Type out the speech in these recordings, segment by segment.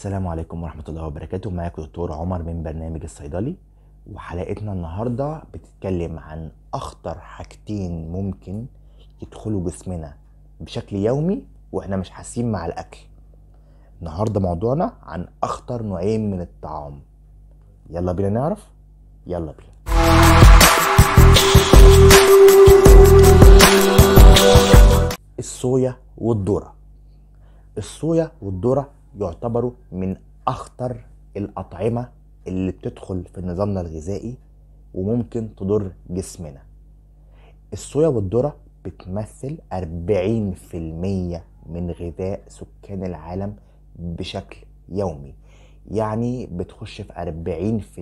السلام عليكم ورحمة الله وبركاته معاكم دكتور عمر من برنامج الصيدلي وحلقتنا النهاردة بتتكلم عن أخطر حاجتين ممكن يدخلوا جسمنا بشكل يومي وإحنا مش حاسين مع الأكل النهاردة موضوعنا عن أخطر نوعين من الطعام يلا بينا نعرف يلا بينا الصويا والذرة الصويا والذرة يعتبروا من اخطر الاطعمه اللي بتدخل في نظامنا الغذائي وممكن تضر جسمنا الصويا والذره بتمثل 40% من غذاء سكان العالم بشكل يومي يعني بتخش في 40%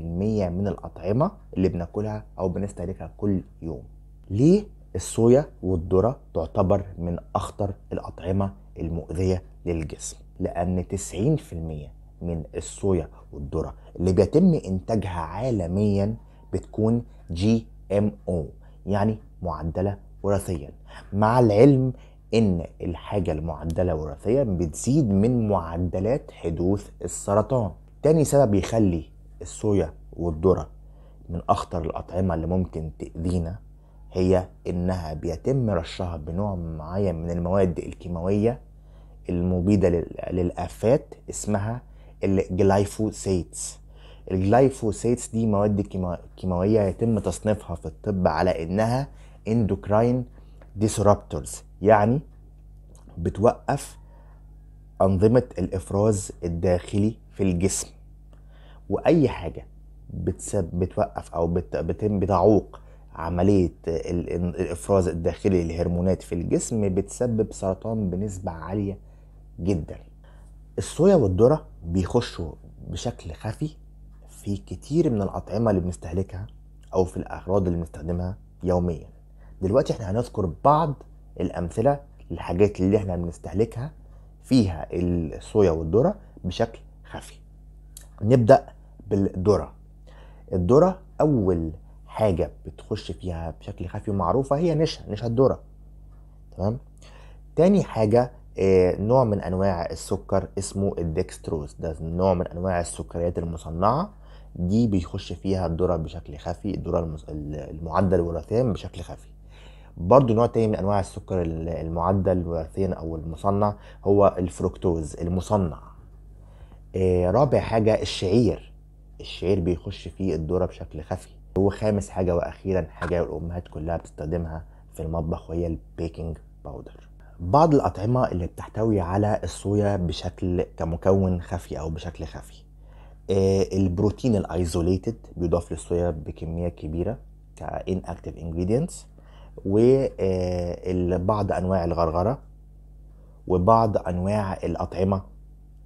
من الأطعمة اللي بناكلها أو بنستهلكها كل يوم ليه الصويا والذرة تعتبر من أخطر الأطعمة المؤذية للجسم لأن 90% من الصويا والذرة اللي بيتم إنتاجها عالميا بتكون جي ام او يعني معدلة وراثيا مع العلم ان الحاجة المعدلة وراثيا بتزيد من معدلات حدوث السرطان تاني سبب يخلي الصويا والذرة من اخطر الاطعمة اللي ممكن تأذينا هي انها بيتم رشها بنوع معين من المواد الكيماوية المبيدة للآفات اسمها الجلايفوسيتس الجلايفوسيتس دي مواد كيماوية يتم تصنيفها في الطب على إنها اندوكراين ديسرابتورز يعني بتوقف أنظمة الإفراز الداخلي في الجسم وأي حاجة بتوقف أو بتم بتعوق عملية الإفراز الداخلي للهرمونات في الجسم بتسبب سرطان بنسبة عالية جدا الصويا والذرة بيخشوا بشكل خفي في كتير من الأطعمة اللي بنستهلكها أو في الأغراض اللي بنستخدمها يوميا دلوقتي احنا هنذكر بعض الأمثلة للحاجات اللي احنا بنستهلكها فيها الصويا والذرة بشكل خفي نبدأ بالذرة الذرة أول حاجة بتخش فيها بشكل خفي ومعروفة هي نشا نشا الذرة تمام تاني حاجة آه، نوع من انواع السكر اسمه الدكستروز ده نوع من انواع السكريات المصنعه دي بيخش فيها الذره بشكل خفي الذره المعدل وراثيا بشكل خفي برضو نوع تاني من انواع السكر المعدل وراثيا او المصنع هو الفركتوز المصنع آه، رابع حاجه الشعير الشعير بيخش فيه الذره بشكل خفي وخامس حاجه واخيرا حاجه الامهات كلها بتستخدمها في المطبخ وهي البيكنج باودر بعض الأطعمة اللي بتحتوي على الصويا بشكل كمكون خفي أو بشكل خفي آه، البروتين الايزوليتد بيضاف للصويا بكمية كبيرة كان أكتف انجريدينتس وبعض انواع الغرغرة وبعض انواع الاطعمة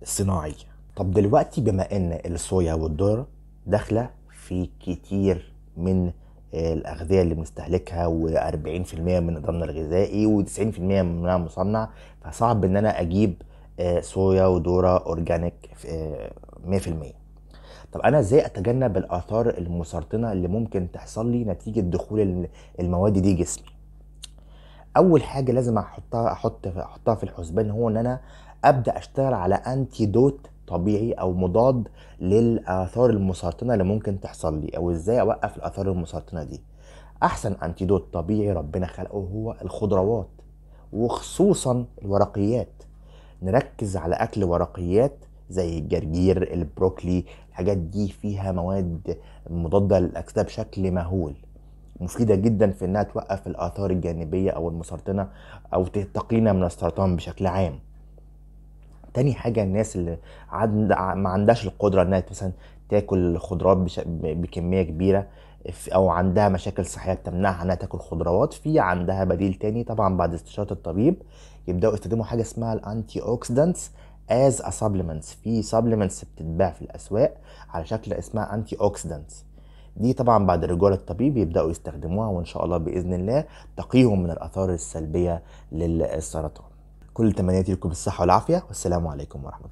الصناعية طب دلوقتي بما ان الصويا والذرة داخلة في كتير من الاغذيه اللي بنستهلكها و40% من نظامنا الغذائي و90% منها مصنع فصعب ان انا اجيب آه، صويا ودورة اورجانيك 100% آه، طب انا ازاي اتجنب الاثار المسرطنه اللي ممكن تحصل لي نتيجه دخول المواد دي جسمي اول حاجه لازم احطها احط احطها في الحسبان هو ان انا ابدا اشتغل على دوت طبيعي او مضاد للاثار المسرطنه اللي ممكن تحصل لي او ازاي اوقف الاثار المسرطنه دي احسن انتيدوت طبيعي ربنا خلقه هو الخضروات وخصوصا الورقيات نركز على اكل ورقيات زي الجرجير البروكلي الحاجات دي فيها مواد مضاده للاكسده بشكل مهول مفيدة جدا في انها توقف الاثار الجانبية او المسرطنة او تقينا من السرطان بشكل عام تاني حاجه الناس اللي عند ما عندهاش القدره انها مثلا تاكل خضروات بش... بكميه كبيره او عندها مشاكل صحيه بتمنعها انها تاكل خضروات في عندها بديل تاني طبعا بعد استشاره الطبيب يبداوا يستخدموا حاجه اسمها الانتي اوكسيدنتس از سبلمنتس في سبلمنتس بتتباع في الاسواق على شكل اسمها انتي اوكسيدنتس دي طبعا بعد رجوع الطبيب يبداوا يستخدموها وان شاء الله باذن الله تقيهم من الاثار السلبيه للسرطان كل تمنياتي لكم بالصحة والعافية والسلام عليكم ورحمة الله